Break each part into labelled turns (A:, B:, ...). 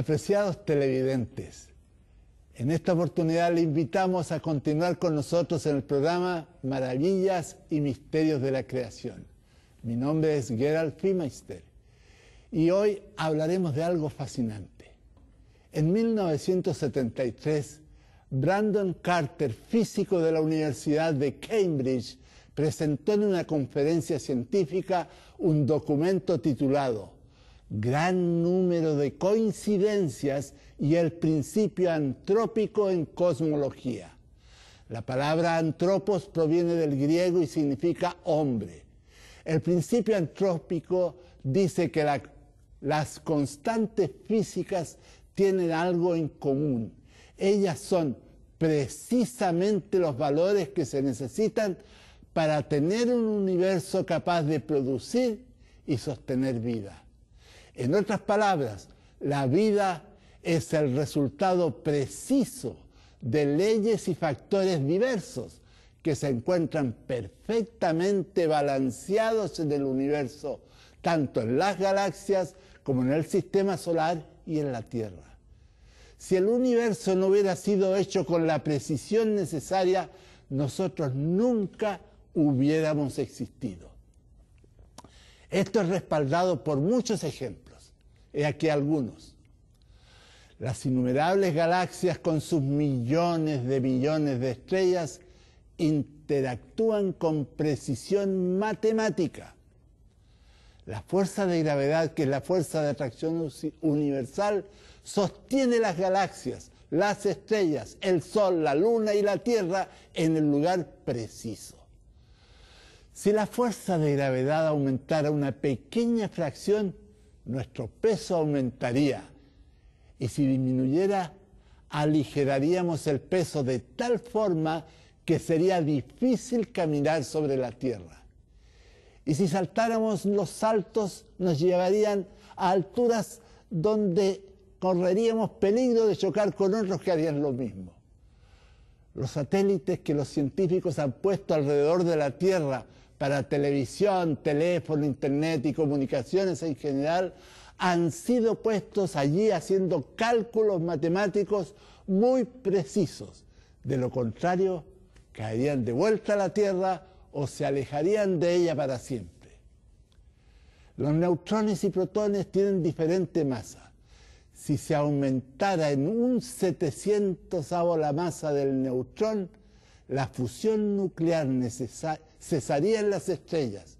A: Apreciados televidentes, en esta oportunidad le invitamos a continuar con nosotros en el programa Maravillas y Misterios de la Creación. Mi nombre es Gerald Primeister y hoy hablaremos de algo fascinante. En 1973, Brandon Carter, físico de la Universidad de Cambridge, presentó en una conferencia científica un documento titulado gran número de coincidencias y el principio antrópico en cosmología. La palabra antropos proviene del griego y significa hombre. El principio antrópico dice que las constantes físicas tienen algo en común. Ellas son precisamente los valores que se necesitan para tener un universo capaz de producir y sostener vida. En otras palabras, la vida es el resultado preciso de leyes y factores diversos que se encuentran perfectamente balanceados en el universo, tanto en las galaxias como en el sistema solar y en la Tierra. Si el universo no hubiera sido hecho con la precisión necesaria, nosotros nunca hubiéramos existido. Esto es respaldado por muchos ejemplos. He aquí algunos. Las innumerables galaxias con sus millones de millones de estrellas interactúan con precisión matemática. La fuerza de gravedad, que es la fuerza de atracción universal, sostiene las galaxias, las estrellas, el Sol, la Luna y la Tierra en el lugar preciso. Si la fuerza de gravedad aumentara una pequeña fracción, nuestro peso aumentaría. Y si disminuyera, aligeraríamos el peso de tal forma que sería difícil caminar sobre la tierra. Y si saltáramos los saltos, nos llevarían a alturas donde correríamos peligro de chocar con otros que harían lo mismo. Los satélites que los científicos han puesto alrededor de la Tierra para televisión, teléfono, internet y comunicaciones en general, han sido puestos allí haciendo cálculos matemáticos muy precisos. De lo contrario, caerían de vuelta a la Tierra o se alejarían de ella para siempre. Los neutrones y protones tienen diferente masa. Si se aumentara en un 700 la masa del neutrón, la fusión nuclear cesaría en las estrellas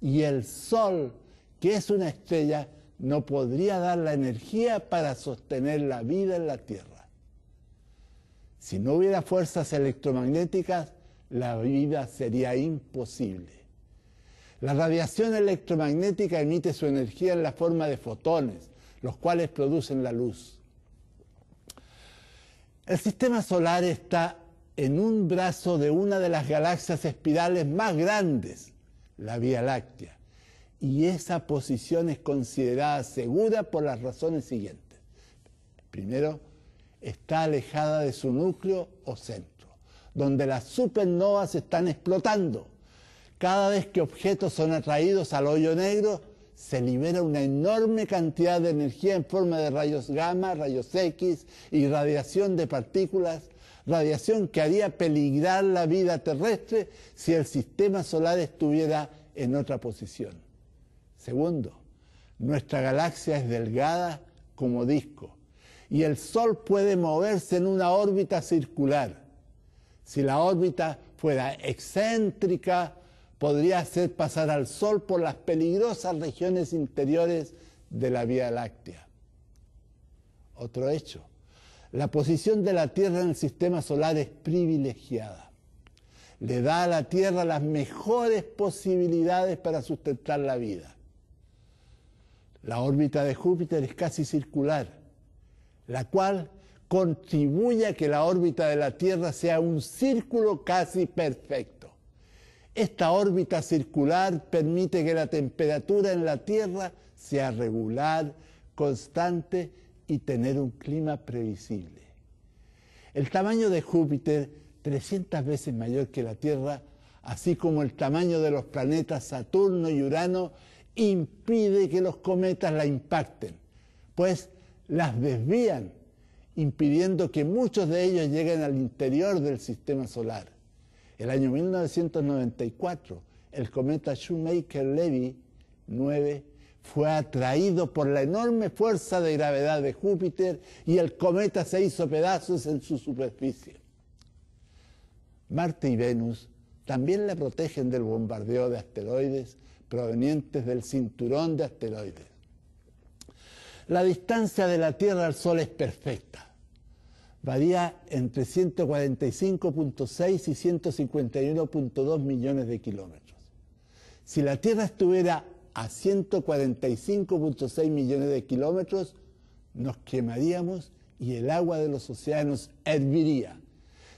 A: y el Sol, que es una estrella, no podría dar la energía para sostener la vida en la Tierra. Si no hubiera fuerzas electromagnéticas, la vida sería imposible. La radiación electromagnética emite su energía en la forma de fotones, los cuales producen la luz. El sistema solar está en un brazo de una de las galaxias espirales más grandes, la Vía Láctea. Y esa posición es considerada segura por las razones siguientes. Primero, está alejada de su núcleo o centro, donde las supernovas están explotando. Cada vez que objetos son atraídos al hoyo negro, se libera una enorme cantidad de energía en forma de rayos gamma, rayos X y radiación de partículas radiación que haría peligrar la vida terrestre si el sistema solar estuviera en otra posición. Segundo, nuestra galaxia es delgada como disco y el Sol puede moverse en una órbita circular. Si la órbita fuera excéntrica, podría hacer pasar al Sol por las peligrosas regiones interiores de la Vía Láctea. Otro hecho, la posición de la Tierra en el sistema solar es privilegiada. Le da a la Tierra las mejores posibilidades para sustentar la vida. La órbita de Júpiter es casi circular, la cual contribuye a que la órbita de la Tierra sea un círculo casi perfecto. Esta órbita circular permite que la temperatura en la Tierra sea regular, constante y tener un clima previsible. El tamaño de Júpiter, 300 veces mayor que la Tierra, así como el tamaño de los planetas Saturno y Urano, impide que los cometas la impacten, pues las desvían, impidiendo que muchos de ellos lleguen al interior del sistema solar. El año 1994, el cometa Shoemaker-Levy 9 fue atraído por la enorme fuerza de gravedad de Júpiter y el cometa se hizo pedazos en su superficie. Marte y Venus también la protegen del bombardeo de asteroides provenientes del cinturón de asteroides. La distancia de la Tierra al Sol es perfecta. Varía entre 145.6 y 151.2 millones de kilómetros. Si la Tierra estuviera a 145.6 millones de kilómetros, nos quemaríamos y el agua de los océanos herviría.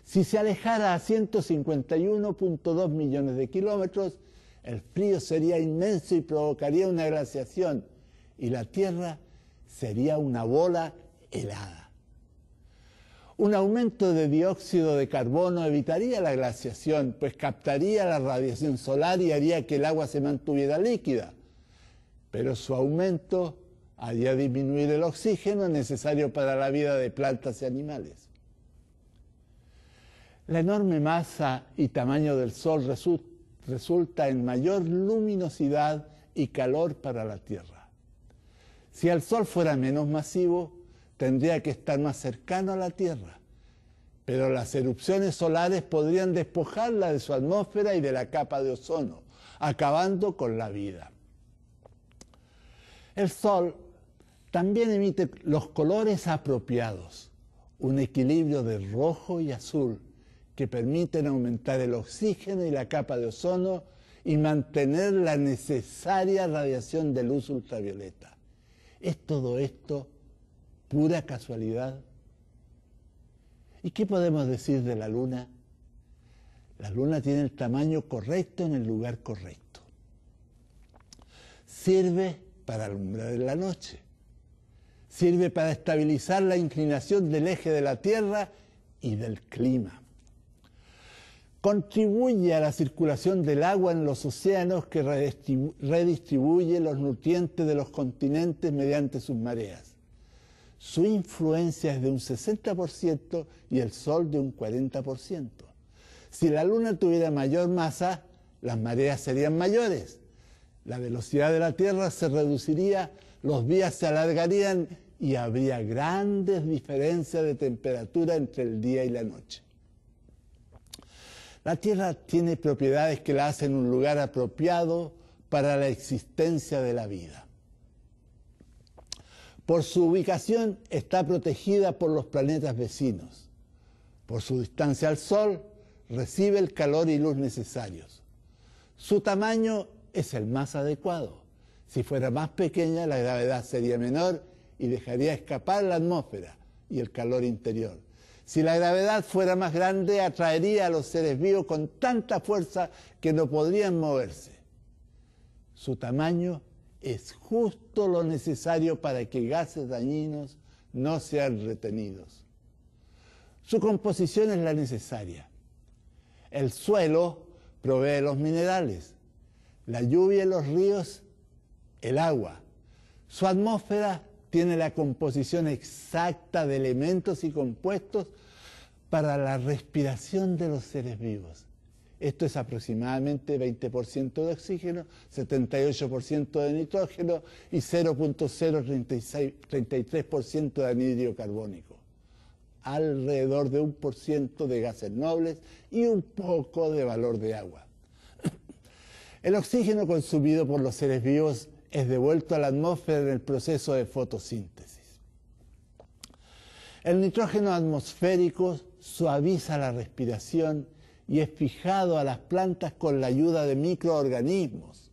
A: Si se alejara a 151.2 millones de kilómetros, el frío sería inmenso y provocaría una glaciación y la Tierra sería una bola helada. Un aumento de dióxido de carbono evitaría la glaciación, pues captaría la radiación solar y haría que el agua se mantuviera líquida pero su aumento haría disminuir el oxígeno necesario para la vida de plantas y animales. La enorme masa y tamaño del Sol resulta en mayor luminosidad y calor para la Tierra. Si el Sol fuera menos masivo, tendría que estar más cercano a la Tierra, pero las erupciones solares podrían despojarla de su atmósfera y de la capa de ozono, acabando con la vida. El sol también emite los colores apropiados, un equilibrio de rojo y azul que permiten aumentar el oxígeno y la capa de ozono y mantener la necesaria radiación de luz ultravioleta. ¿Es todo esto pura casualidad? ¿Y qué podemos decir de la luna? La luna tiene el tamaño correcto en el lugar correcto. Sirve para alumbrar la noche. Sirve para estabilizar la inclinación del eje de la Tierra y del clima. Contribuye a la circulación del agua en los océanos que redistribuye los nutrientes de los continentes mediante sus mareas. Su influencia es de un 60% y el Sol de un 40%. Si la Luna tuviera mayor masa, las mareas serían mayores la velocidad de la Tierra se reduciría, los días se alargarían y habría grandes diferencias de temperatura entre el día y la noche. La Tierra tiene propiedades que la hacen un lugar apropiado para la existencia de la vida. Por su ubicación está protegida por los planetas vecinos. Por su distancia al Sol recibe el calor y luz necesarios. Su tamaño es el más adecuado. Si fuera más pequeña, la gravedad sería menor y dejaría escapar la atmósfera y el calor interior. Si la gravedad fuera más grande, atraería a los seres vivos con tanta fuerza que no podrían moverse. Su tamaño es justo lo necesario para que gases dañinos no sean retenidos. Su composición es la necesaria. El suelo provee los minerales, la lluvia y los ríos, el agua. Su atmósfera tiene la composición exacta de elementos y compuestos para la respiración de los seres vivos. Esto es aproximadamente 20% de oxígeno, 78% de nitrógeno y 0.033% de anidrio carbónico. Alrededor de un por ciento de gases nobles y un poco de valor de agua. El oxígeno consumido por los seres vivos es devuelto a la atmósfera en el proceso de fotosíntesis. El nitrógeno atmosférico suaviza la respiración y es fijado a las plantas con la ayuda de microorganismos.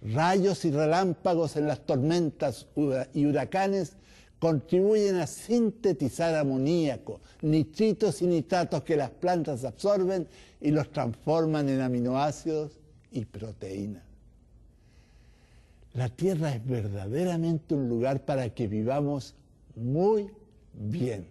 A: Rayos y relámpagos en las tormentas y huracanes contribuyen a sintetizar amoníaco, nitritos y nitratos que las plantas absorben y los transforman en aminoácidos y proteína. La tierra es verdaderamente un lugar para que vivamos muy bien,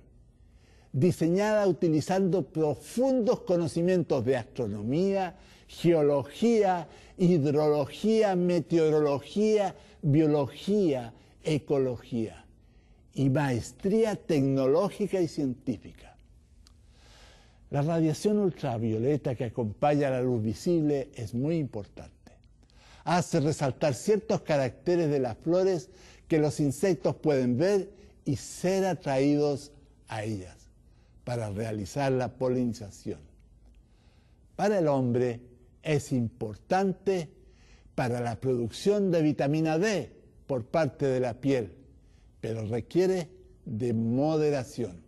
A: diseñada utilizando profundos conocimientos de astronomía, geología, hidrología, meteorología, biología, ecología y maestría tecnológica y científica. La radiación ultravioleta que acompaña a la luz visible es muy importante. Hace resaltar ciertos caracteres de las flores que los insectos pueden ver y ser atraídos a ellas para realizar la polinización. Para el hombre es importante para la producción de vitamina D por parte de la piel, pero requiere de moderación.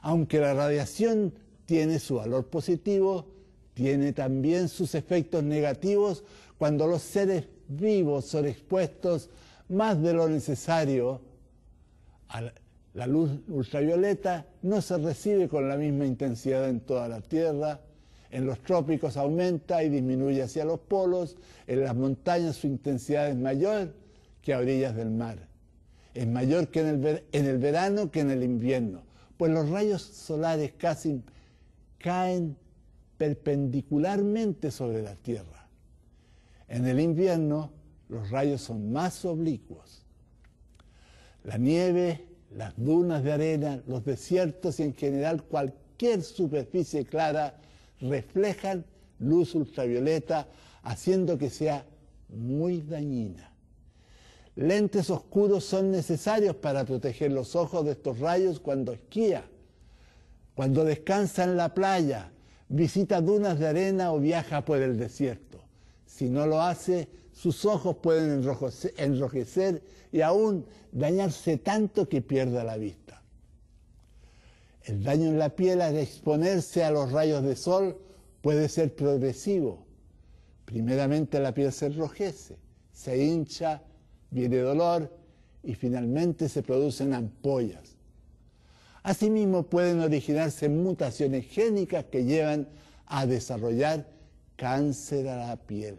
A: Aunque la radiación tiene su valor positivo, tiene también sus efectos negativos cuando los seres vivos son expuestos más de lo necesario a la luz ultravioleta no se recibe con la misma intensidad en toda la Tierra, en los trópicos aumenta y disminuye hacia los polos, en las montañas su intensidad es mayor que a orillas del mar, es mayor que en el, en el verano que en el invierno, pues los rayos solares casi caen perpendicularmente sobre la Tierra. En el invierno los rayos son más oblicuos. La nieve, las dunas de arena, los desiertos y en general cualquier superficie clara reflejan luz ultravioleta haciendo que sea muy dañina. Lentes oscuros son necesarios para proteger los ojos de estos rayos cuando esquía cuando descansa en la playa, visita dunas de arena o viaja por el desierto. Si no lo hace, sus ojos pueden enrojecer y aún dañarse tanto que pierda la vista. El daño en la piel al exponerse a los rayos de sol puede ser progresivo. Primeramente la piel se enrojece, se hincha, viene dolor y finalmente se producen ampollas. Asimismo, pueden originarse mutaciones génicas que llevan a desarrollar cáncer a la piel.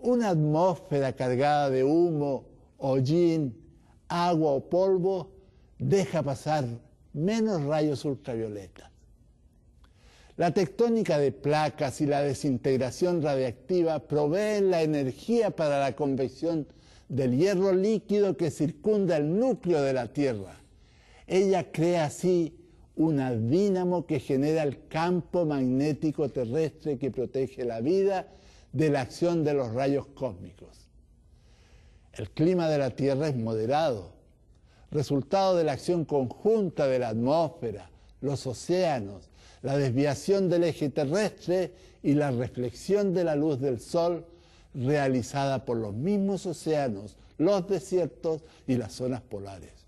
A: Una atmósfera cargada de humo, hollín, agua o polvo deja pasar menos rayos ultravioletas. La tectónica de placas y la desintegración radiactiva proveen la energía para la convección del hierro líquido que circunda el núcleo de la Tierra. Ella crea así una dínamo que genera el campo magnético terrestre que protege la vida de la acción de los rayos cósmicos. El clima de la Tierra es moderado, resultado de la acción conjunta de la atmósfera, los océanos, la desviación del eje terrestre y la reflexión de la luz del Sol realizada por los mismos océanos, los desiertos y las zonas polares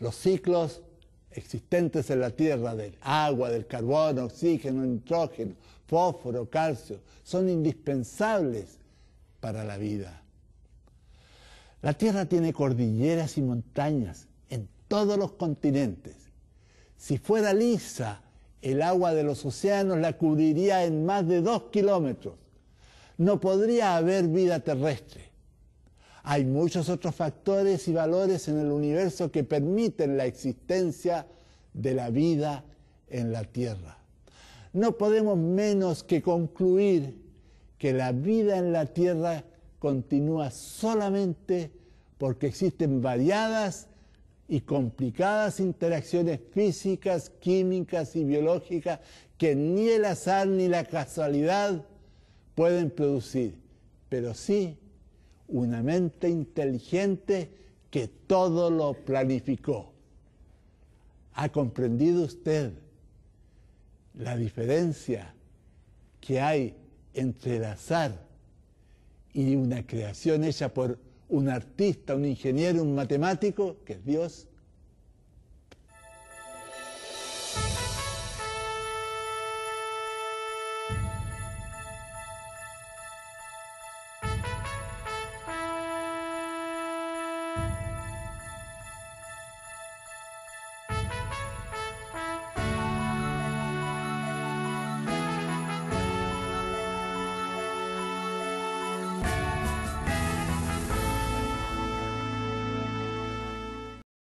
A: los ciclos existentes en la Tierra del agua, del carbono, oxígeno, nitrógeno, fósforo, calcio, son indispensables para la vida. La Tierra tiene cordilleras y montañas en todos los continentes. Si fuera lisa, el agua de los océanos la cubriría en más de dos kilómetros. No podría haber vida terrestre. Hay muchos otros factores y valores en el universo que permiten la existencia de la vida en la Tierra. No podemos menos que concluir que la vida en la Tierra continúa solamente porque existen variadas y complicadas interacciones físicas, químicas y biológicas que ni el azar ni la casualidad pueden producir, pero sí una mente inteligente que todo lo planificó. ¿Ha comprendido usted la diferencia que hay entre el azar y una creación hecha por un artista, un ingeniero, un matemático, que es Dios?